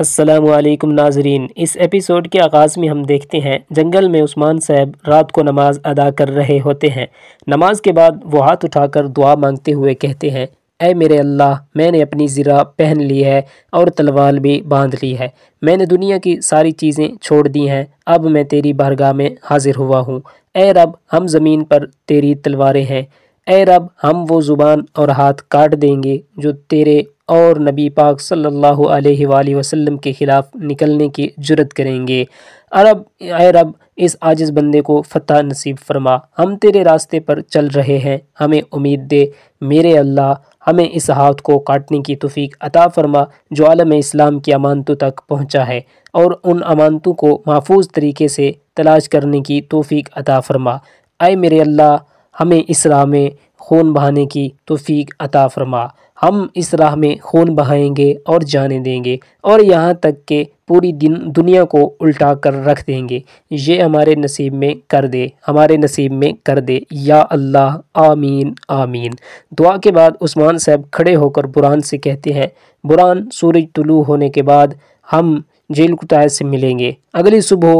असलम नाजरीन इस एपिसोड के आगाज़ में हम देखते हैं जंगल में उस्मान साहब रात को नमाज अदा कर रहे होते हैं नमाज के बाद वो हाथ उठाकर दुआ मांगते हुए कहते हैं ए मेरे अल्लाह मैंने अपनी ज़रा पहन ली है और तलवार भी बांध ली है मैंने दुनिया की सारी चीज़ें छोड़ दी हैं अब मैं तेरी बारगाह में हाजिर हुआ हूँ ए रब हम ज़मीन पर तेरी तलवारें हैं ए रब हम वो ज़ुबान और हाथ काट देंगे जो तेरे और नबी पाक सल्लल्लाहु अलैहि वसल्लम के ख़िलाफ़ निकलने की जरूरत करेंगे अरब ए रब इस आजिज़ बंदे को फतह नसीब फरमा हम तेरे रास्ते पर चल रहे हैं हमें उम्मीद दे मेरे अल्लाह हमें इस हाथ को काटने की तफीक अता फरमा जो आलम इस्लाम की अमानतों तक पहुँचा है और उन अमानतों को महफूज तरीके से तलाश करने की तोफ़ी अता फरमा आए मेरे अल्लाह हमें इस राह में खून बहाने की तोफ़ी अता फरमा हम इस राह में खून बहाएंगे और जाने देंगे और यहाँ तक के पूरी दिन दुनिया को उल्टा कर रख देंगे ये हमारे नसीब में कर दे हमारे नसीब में कर दे या अल्लाह आमीन आमीन दुआ के बाद उस्मान साहब खड़े होकर बुरान से कहते हैं बुरान सूरज तुलू होने के बाद हम जेल कुटाय से मिलेंगे अगली सुबह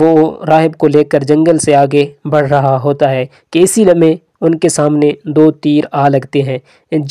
वो राहब को लेकर जंगल से आगे बढ़ रहा होता है कि इसी लम्हे उनके सामने दो तीर आ लगते हैं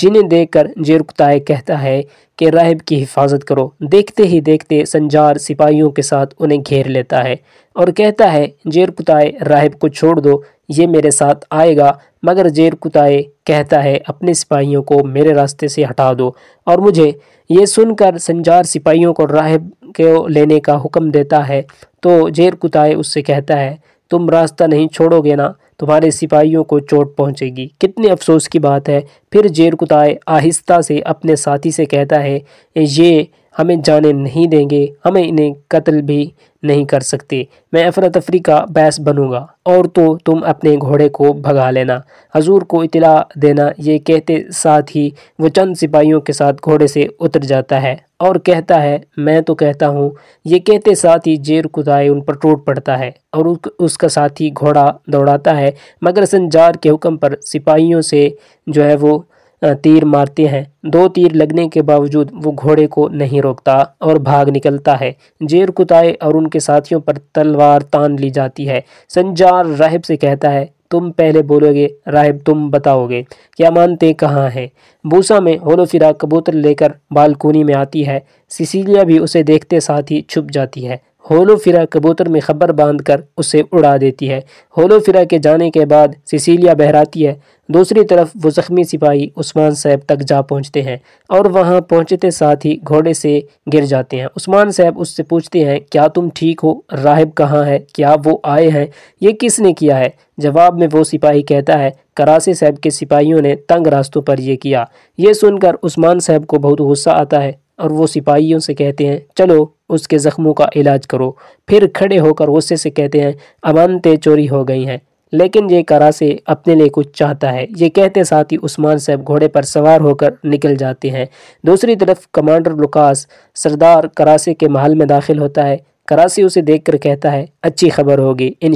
जिन्हें देखकर जेरुकताए कहता है कि राहब की हिफाजत करो देखते ही देखते संजार सिपाहियों के साथ उन्हें घेर लेता है और कहता है जेरकुताए राहब को छोड़ दो ये मेरे साथ आएगा मगर जेर कुताए कहता है अपने सिपाहियों को मेरे रास्ते से हटा दो और मुझे ये सुनकर संजार सिपाहियों को राहब को लेने का हुक्म देता है तो जेर कुताए उससे कहता है तुम रास्ता नहीं छोड़ोगे ना तुम्हारे सिपाहियों को चोट पहुंचेगी कितने अफसोस की बात है फिर जेर कुताए आहिस्ता से अपने साथी से कहता है ये हमें जाने नहीं देंगे हमें इन्हें कत्ल भी नहीं कर सकते मैं अफरा तफरी का बैस बनूंगा और तो तुम अपने घोड़े को भगा लेना हजूर को इतला देना ये कहते साथ ही वो चंद सिपाहियों के साथ घोड़े से उतर जाता है और कहता है मैं तो कहता हूँ ये कहते साथ ही जेर कुदाए उन पर टूट पड़ता है और उस, उसका साथी घोड़ा दौड़ाता है मगर संजार के हुक्म पर सिपाहियों से जो है वो तीर मारते हैं दो तीर लगने के बावजूद वो घोड़े को नहीं रोकता और भाग निकलता है जेर कुताए और उनके साथियों पर तलवार तान ली जाती है संजार राहिब से कहता है तुम पहले बोलोगे राहिब तुम बताओगे क्या मानते कहाँ है बूसा में होलोफिरा कबूतर लेकर बालकोनी में आती है सिसीलिया भी उसे देखते साथ ही छुप जाती है होलोफिरा कबूतर में खबर बांधकर उसे उड़ा देती है होलोफिरा के जाने के बाद सिसीलिया बहराती है दूसरी तरफ वो ज़ख्मी सिपाही उस्मान साहब तक जा पहुंचते हैं और वहां पहुंचते साथ ही घोड़े से गिर जाते हैं उस्मान साहब उससे पूछते हैं क्या तुम ठीक हो राहिब कहाँ है क्या वो आए हैं ये किसने किया है जवाब में वो सिपाही कहता है करासी साहब के सिपाहियों ने तंग रास्तों पर यह किया ये सुनकर उस्मान साहब को बहुत गुस्सा आता है और वो सिपाहियों से कहते हैं चलो उसके ज़ख्मों का इलाज करो फिर खड़े होकर गुस्से से कहते हैं अमानतें चोरी हो गई हैं लेकिन ये करा से अपने लिए कुछ चाहता है ये कहते साथ ही उस्मान साहब घोड़े पर सवार होकर निकल जाते हैं दूसरी तरफ कमांडर लुकास सरदार करासे के महल में दाखिल होता है करासी उसे देखकर कहता है अच्छी खबर होगी इन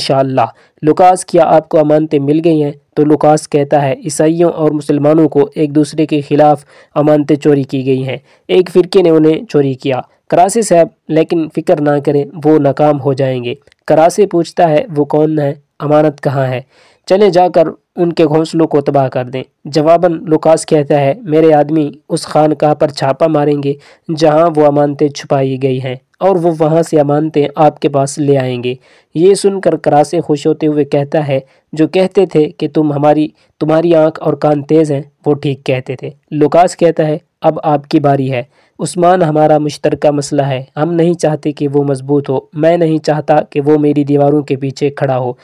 लुकास क्या आपको अमानतें मिल गई हैं तो लुकास कहता है ईसाइयों और मुसलमानों को एक दूसरे के खिलाफ अमानतें चोरी की गई हैं एक फ़िरके ने उन्हें चोरी किया करासी साहब लेकिन फ़िक्र ना करें वो नाकाम हो जाएंगे करासी पूछता है वो कौन है अमानत कहाँ है चले जाकर उनके घोंसलों को तबाह कर दें जवाबन लुकास कहता है मेरे आदमी उस खानकाह पर छापा मारेंगे जहाँ वो अमानतें छुपाई गई हैं और वो वहाँ से अमानतें आपके पास ले आएंगे ये सुनकर करासे खुश होते हुए कहता है जो कहते थे कि तुम हमारी तुम्हारी आंख और कान तेज़ हैं वो ठीक कहते थे लुकास कहता है अब आपकी बारी है उस्मान हमारा मुश्तरका मसला है हम नहीं चाहते कि वो मजबूत हो मैं नहीं चाहता कि वो मेरी दीवारों के पीछे खड़ा हो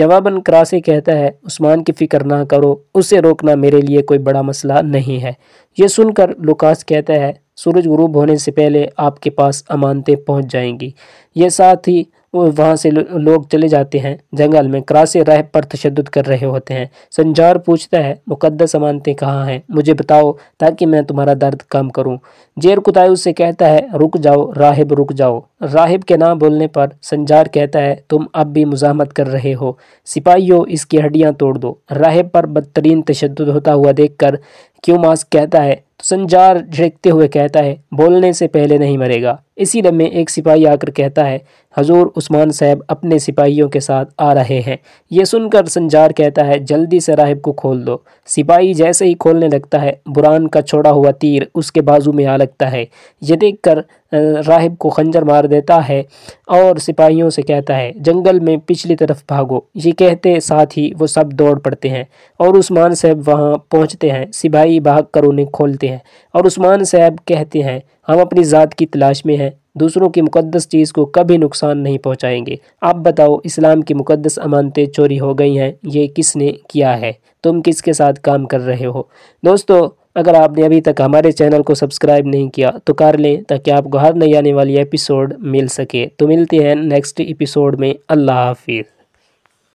जवाबन करासे कहता है उस्मान की फ़िक्र ना करो उसे रोकना मेरे लिए कोई बड़ा मसला नहीं है ये सुनकर लुकास कहता है सूरज गुरूब होने से पहले आपके पास अमानतें पहुंच जाएंगी ये साथ ही वहाँ से लोग चले जाते हैं जंगल में क्रास राह पर तशद कर रहे होते हैं संजार पूछता है मुकद्दस अमानतें कहाँ हैं मुझे बताओ ताकि मैं तुम्हारा दर्द कम करूँ जेर कुतायु से कहता है रुक जाओ राहिब रुक जाओ राहिब के नाम बोलने पर संजार कहता है तुम अब भी मुजामत कर रहे हो सिपाहियों इसकी हड्डियाँ तोड़ दो राहिब पर बदतरीन तशद होता हुआ देख कर क्यों मास्क कहता है संजार झिड़कते हुए कहता है बोलने से पहले नहीं मरेगा इसी लम्हे एक सिपाही आकर कहता है हजूर उस्मान साहब अपने सिपाहियों के साथ आ रहे हैं यह सुनकर संजार कहता है जल्दी से राहिब को खोल दो सिपाही जैसे ही खोलने लगता है बुरान का छोड़ा हुआ तीर उसके बाजू में आ लगता है ये देख कर राहिब को खंजर मार देता है और सिपाहियों से कहता है जंगल में पिछली तरफ भागो ये कहते साथ ही वो सब दौड़ पड़ते हैं और उस्मान साहब वहाँ पहुँचते हैं सिपाही भाग कर उन्हें खोलते करते हैं और उस्मान साहब कहते हैं हम अपनी ज़ात की तलाश में हैं दूसरों की मुकदस चीज़ को कभी नुकसान नहीं पहुंचाएंगे आप बताओ इस्लाम की मुकदस अमानतें चोरी हो गई हैं ये किसने किया है तुम किसके साथ काम कर रहे हो दोस्तों अगर आपने अभी तक हमारे चैनल को सब्सक्राइब नहीं किया तो कर लें ताकि आपको हर नई आने वाली एपिसोड मिल सके तो मिलते हैं नेक्स्ट एपिसोड में अल्लाह हाफिज़